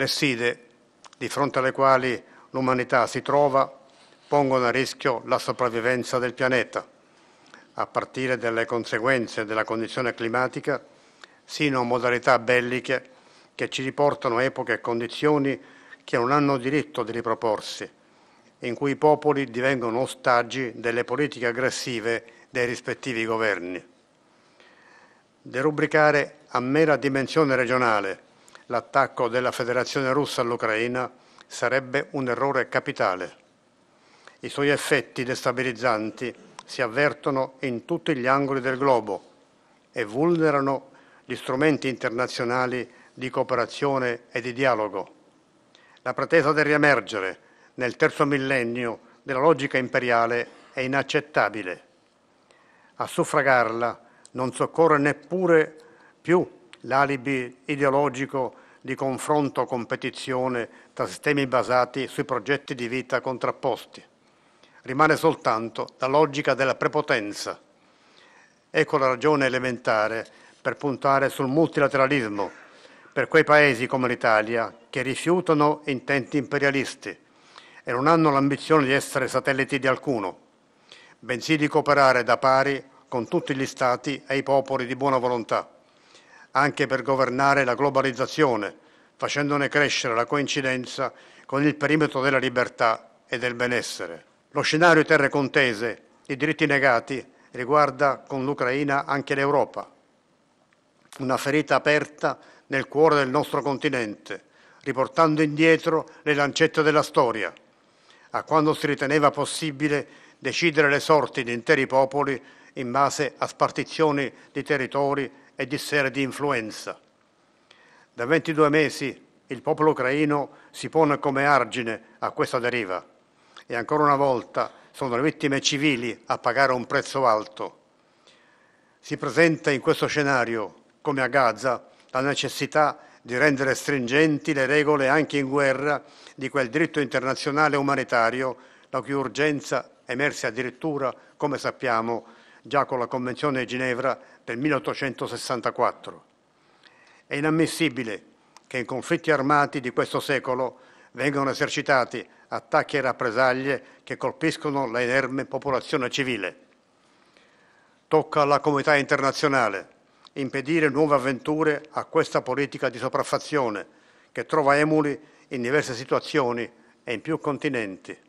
Le sfide di fronte alle quali l'umanità si trova pongono a rischio la sopravvivenza del pianeta, a partire dalle conseguenze della condizione climatica sino a modalità belliche che ci riportano a epoche e condizioni che non hanno diritto di riproporsi, in cui i popoli divengono ostaggi delle politiche aggressive dei rispettivi governi. Derubricare a mera dimensione regionale l'attacco della Federazione russa all'Ucraina sarebbe un errore capitale. I suoi effetti destabilizzanti si avvertono in tutti gli angoli del globo e vulnerano gli strumenti internazionali di cooperazione e di dialogo. La pretesa del riemergere nel terzo millennio della logica imperiale è inaccettabile. A suffragarla non soccorre neppure più l'alibi ideologico di confronto o competizione tra sistemi basati sui progetti di vita contrapposti. Rimane soltanto la logica della prepotenza. Ecco la ragione elementare per puntare sul multilateralismo per quei paesi come l'Italia che rifiutano intenti imperialisti e non hanno l'ambizione di essere satelliti di alcuno, bensì di cooperare da pari con tutti gli stati e i popoli di buona volontà anche per governare la globalizzazione, facendone crescere la coincidenza con il perimetro della libertà e del benessere. Lo scenario terre contese, i diritti negati, riguarda con l'Ucraina anche l'Europa, una ferita aperta nel cuore del nostro continente, riportando indietro le lancette della storia, a quando si riteneva possibile decidere le sorti di interi popoli in base a spartizioni di territori e di sere di influenza. Da 22 mesi il popolo ucraino si pone come argine a questa deriva e ancora una volta sono le vittime civili a pagare un prezzo alto. Si presenta in questo scenario, come a Gaza, la necessità di rendere stringenti le regole anche in guerra di quel diritto internazionale umanitario, la cui urgenza emerse addirittura, come sappiamo, già con la Convenzione di Ginevra del 1864. È inammissibile che in conflitti armati di questo secolo vengano esercitati attacchi e rappresaglie che colpiscono la inerme popolazione civile. Tocca alla comunità internazionale impedire nuove avventure a questa politica di sopraffazione che trova emuli in diverse situazioni e in più continenti.